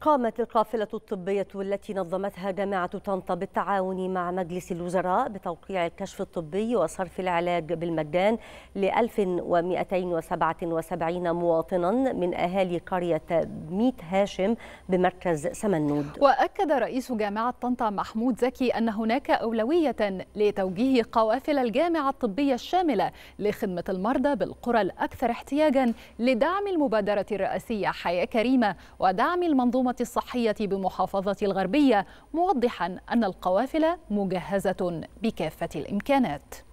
قامت القافلة الطبية التي نظمتها جامعة طنطا بالتعاون مع مجلس الوزراء بتوقيع الكشف الطبي وصرف العلاج بالمجان ل 1277 مواطنا من أهالي قرية ميت هاشم بمركز سمنود وأكد رئيس جامعة طنطا محمود زكي أن هناك أولوية لتوجيه قوافل الجامعة الطبية الشاملة لخدمة المرضى بالقرى الأكثر احتياجا لدعم المبادرة الرئاسية حياة كريمة ودعم المنظومة المنظومة الصحية بمحافظة الغربية موضحا أن القوافل مجهزة بكافة الإمكانات